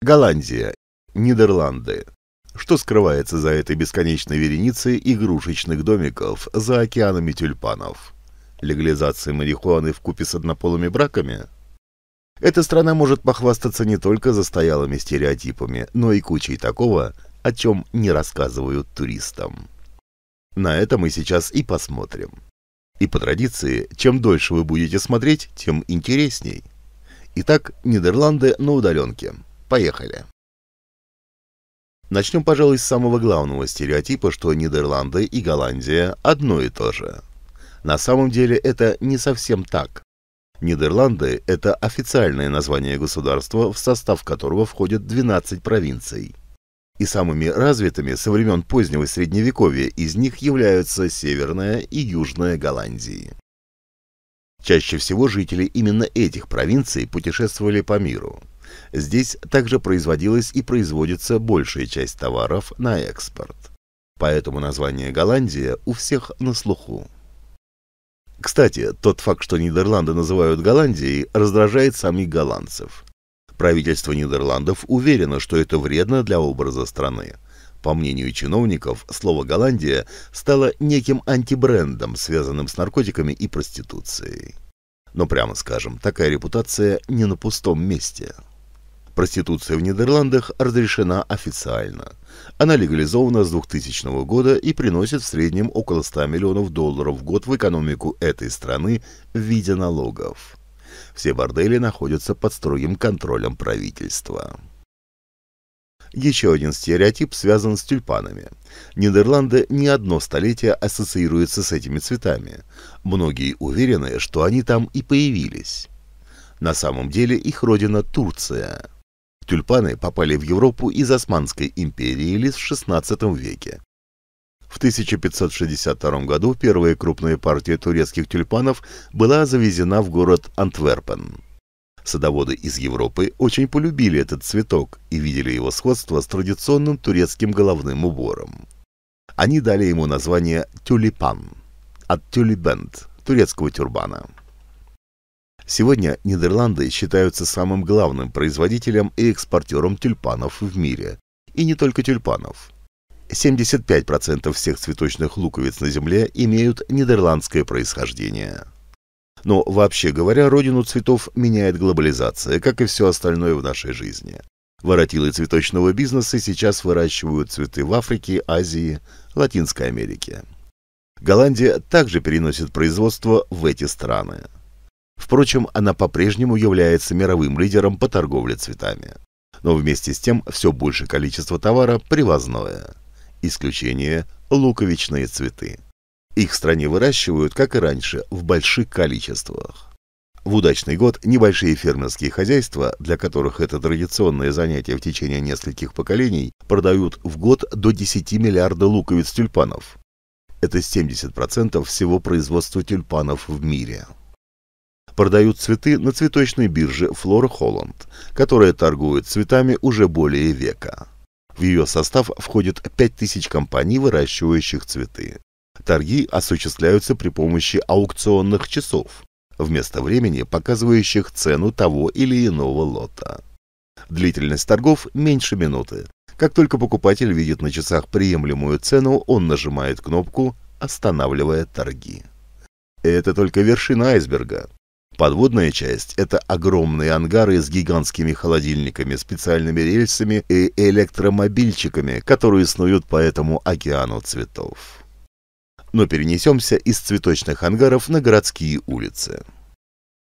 Голландия, Нидерланды. Что скрывается за этой бесконечной вереницей игрушечных домиков за океанами тюльпанов? Легализация марихуаны в купе с однополыми браками? Эта страна может похвастаться не только застоялыми стереотипами, но и кучей такого, о чем не рассказывают туристам. На это мы сейчас и посмотрим. И по традиции, чем дольше вы будете смотреть, тем интересней. Итак, Нидерланды на удаленке. Поехали! Начнем, пожалуй, с самого главного стереотипа, что Нидерланды и Голландия одно и то же. На самом деле это не совсем так. Нидерланды – это официальное название государства, в состав которого входят 12 провинций. И самыми развитыми со времен позднего Средневековья из них являются Северная и Южная Голландии. Чаще всего жители именно этих провинций путешествовали по миру. Здесь также производилась и производится большая часть товаров на экспорт. Поэтому название Голландия у всех на слуху. Кстати, тот факт, что Нидерланды называют Голландией, раздражает самих голландцев. Правительство Нидерландов уверено, что это вредно для образа страны. По мнению чиновников, слово «Голландия» стало неким антибрендом, связанным с наркотиками и проституцией. Но прямо скажем, такая репутация не на пустом месте. Проституция в Нидерландах разрешена официально. Она легализована с 2000 года и приносит в среднем около 100 миллионов долларов в год в экономику этой страны в виде налогов. Все бордели находятся под строгим контролем правительства. Еще один стереотип связан с тюльпанами. Нидерланды не одно столетие ассоциируются с этими цветами. Многие уверены, что они там и появились. На самом деле их родина Турция. Тюльпаны попали в Европу из Османской империи лишь в XVI веке. В 1562 году первая крупная партия турецких тюльпанов была завезена в город Антверпен. Садоводы из Европы очень полюбили этот цветок и видели его сходство с традиционным турецким головным убором. Они дали ему название «тюлипан» от «тюлибент» турецкого тюрбана. Сегодня Нидерланды считаются самым главным производителем и экспортером тюльпанов в мире. И не только тюльпанов. 75% всех цветочных луковиц на Земле имеют нидерландское происхождение. Но вообще говоря, родину цветов меняет глобализация, как и все остальное в нашей жизни. Воротилы цветочного бизнеса сейчас выращивают цветы в Африке, Азии, Латинской Америке. Голландия также переносит производство в эти страны. Впрочем, она по-прежнему является мировым лидером по торговле цветами. Но вместе с тем все большее количество товара привозное. Исключение – луковичные цветы. Их в стране выращивают, как и раньше, в больших количествах. В удачный год небольшие фермерские хозяйства, для которых это традиционное занятие в течение нескольких поколений, продают в год до 10 миллиарда луковиц тюльпанов. Это 70% всего производства тюльпанов в мире продают цветы на цветочной бирже Flora Holland, которая торгует цветами уже более века. В ее состав входит 5000 компаний, выращивающих цветы. Торги осуществляются при помощи аукционных часов, вместо времени показывающих цену того или иного лота. Длительность торгов меньше минуты. Как только покупатель видит на часах приемлемую цену, он нажимает кнопку, останавливая торги. Это только вершина айсберга. Подводная часть – это огромные ангары с гигантскими холодильниками, специальными рельсами и электромобильчиками, которые снуют по этому океану цветов. Но перенесемся из цветочных ангаров на городские улицы.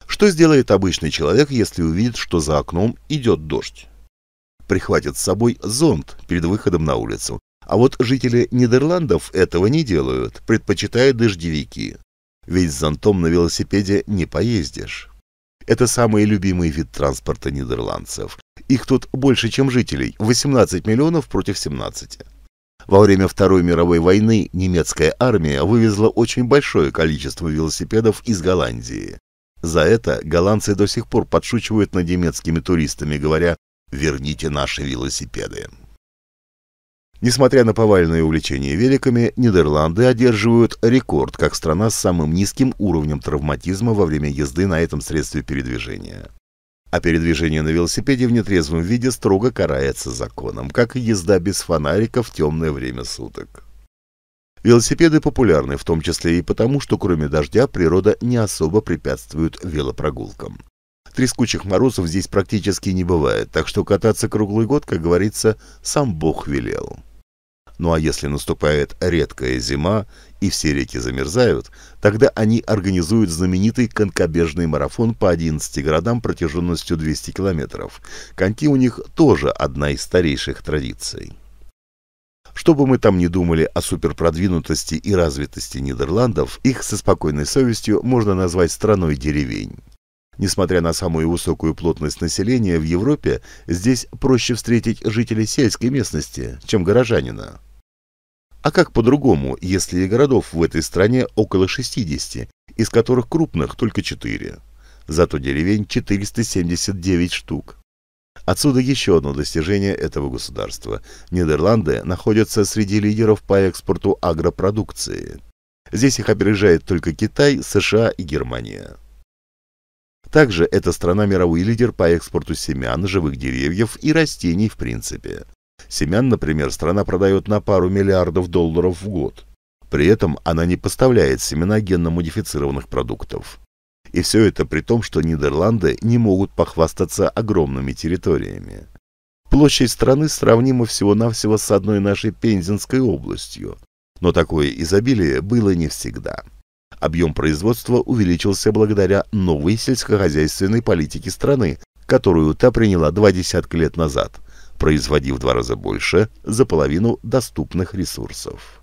Что сделает обычный человек, если увидит, что за окном идет дождь? Прихватит с собой зонт перед выходом на улицу. А вот жители Нидерландов этого не делают, предпочитая дождевики ведь с зонтом на велосипеде не поездишь. Это самый любимый вид транспорта нидерландцев. Их тут больше, чем жителей, 18 миллионов против 17. Во время Второй мировой войны немецкая армия вывезла очень большое количество велосипедов из Голландии. За это голландцы до сих пор подшучивают над немецкими туристами, говоря «верните наши велосипеды». Несмотря на повальное увлечение великами, Нидерланды одерживают рекорд как страна с самым низким уровнем травматизма во время езды на этом средстве передвижения. А передвижение на велосипеде в нетрезвом виде строго карается законом, как и езда без фонарика в темное время суток. Велосипеды популярны в том числе и потому, что кроме дождя природа не особо препятствует велопрогулкам. Трескучих морозов здесь практически не бывает, так что кататься круглый год, как говорится, сам Бог велел. Ну а если наступает редкая зима и все реки замерзают, тогда они организуют знаменитый конкобежный марафон по 11 городам протяженностью 200 километров. Коньки у них тоже одна из старейших традиций. Что бы мы там ни думали о суперпродвинутости и развитости Нидерландов, их со спокойной совестью можно назвать страной деревень. Несмотря на самую высокую плотность населения в Европе, здесь проще встретить жителей сельской местности, чем горожанина. А как по-другому, если и городов в этой стране около 60, из которых крупных только 4? Зато деревень 479 штук. Отсюда еще одно достижение этого государства. Нидерланды находятся среди лидеров по экспорту агропродукции. Здесь их опережает только Китай, США и Германия. Также эта страна мировой лидер по экспорту семян, живых деревьев и растений в принципе. Семян, например, страна продает на пару миллиардов долларов в год. При этом она не поставляет семена генно-модифицированных продуктов. И все это при том, что Нидерланды не могут похвастаться огромными территориями. Площадь страны сравнима всего-навсего с одной нашей Пензенской областью. Но такое изобилие было не всегда. Объем производства увеличился благодаря новой сельскохозяйственной политике страны, которую та приняла два десятка лет назад – производив в два раза больше за половину доступных ресурсов.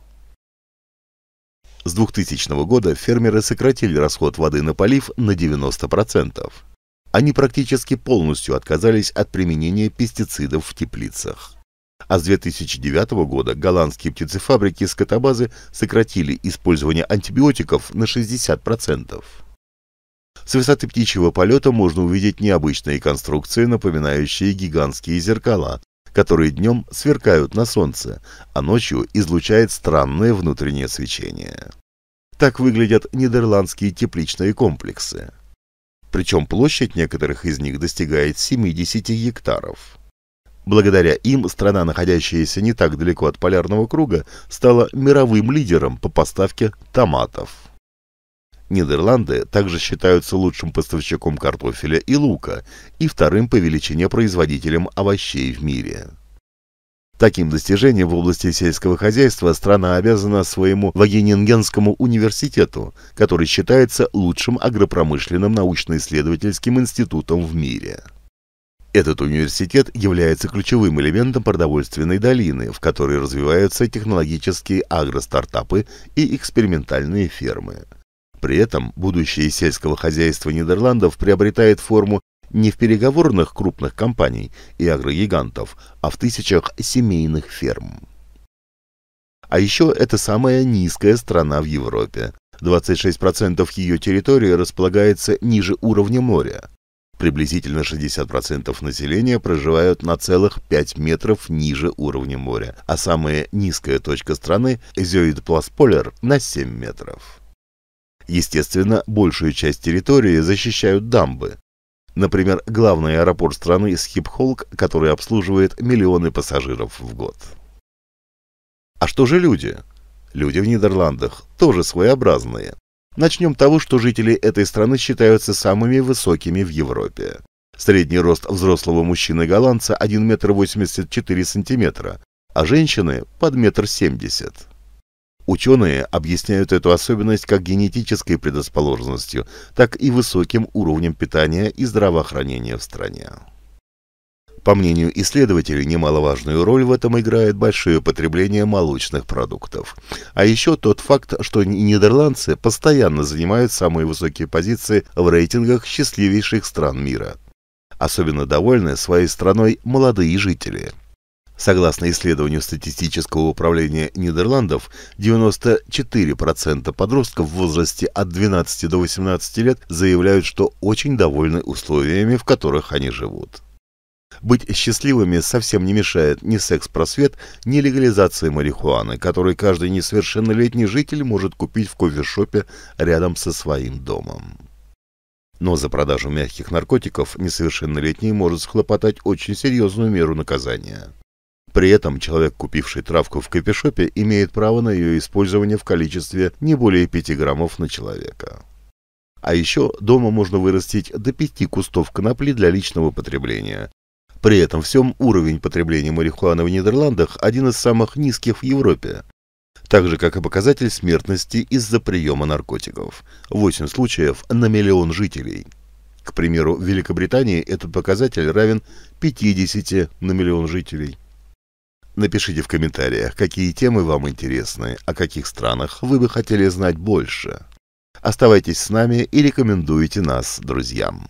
С 2000 года фермеры сократили расход воды на полив на 90%. Они практически полностью отказались от применения пестицидов в теплицах. А с 2009 года голландские птицефабрики и скотобазы сократили использование антибиотиков на 60%. С высоты птичьего полета можно увидеть необычные конструкции, напоминающие гигантские зеркала, которые днем сверкают на солнце, а ночью излучает странное внутреннее свечение. Так выглядят нидерландские тепличные комплексы. Причем площадь некоторых из них достигает 70 гектаров. Благодаря им страна, находящаяся не так далеко от полярного круга, стала мировым лидером по поставке томатов. Нидерланды также считаются лучшим поставщиком картофеля и лука и вторым по величине производителем овощей в мире. Таким достижением в области сельского хозяйства страна обязана своему Вагенингенскому университету, который считается лучшим агропромышленным научно-исследовательским институтом в мире. Этот университет является ключевым элементом продовольственной долины, в которой развиваются технологические агростартапы и экспериментальные фермы. При этом будущее сельского хозяйства Нидерландов приобретает форму не в переговорных крупных компаний и агрогигантов, а в тысячах семейных ферм. А еще это самая низкая страна в Европе. 26% ее территории располагается ниже уровня моря. Приблизительно 60% населения проживают на целых 5 метров ниже уровня моря, а самая низкая точка страны – Зёидпласполер на 7 метров. Естественно, большую часть территории защищают дамбы. Например, главный аэропорт страны Схипхолк, который обслуживает миллионы пассажиров в год. А что же люди? Люди в Нидерландах тоже своеобразные. Начнем с того, что жители этой страны считаются самыми высокими в Европе. Средний рост взрослого мужчины-голландца 1 метр 84 сантиметра, а женщины под метр семьдесят. Ученые объясняют эту особенность как генетической предрасположенностью, так и высоким уровнем питания и здравоохранения в стране. По мнению исследователей, немаловажную роль в этом играет большое потребление молочных продуктов. А еще тот факт, что нидерландцы постоянно занимают самые высокие позиции в рейтингах счастливейших стран мира. Особенно довольны своей страной молодые жители – Согласно исследованию статистического управления Нидерландов, 94% подростков в возрасте от 12 до 18 лет заявляют, что очень довольны условиями, в которых они живут. Быть счастливыми совсем не мешает ни секс-просвет, ни легализация марихуаны, которую каждый несовершеннолетний житель может купить в кофешопе рядом со своим домом. Но за продажу мягких наркотиков несовершеннолетний может схлопотать очень серьезную меру наказания. При этом человек, купивший травку в копишопе, имеет право на ее использование в количестве не более 5 граммов на человека. А еще дома можно вырастить до 5 кустов конопли для личного потребления. При этом всем уровень потребления марихуаны в Нидерландах один из самых низких в Европе. Так же, как и показатель смертности из-за приема наркотиков. 8 случаев на миллион жителей. К примеру, в Великобритании этот показатель равен 50 на миллион жителей. Напишите в комментариях, какие темы вам интересны, о каких странах вы бы хотели знать больше. Оставайтесь с нами и рекомендуйте нас друзьям.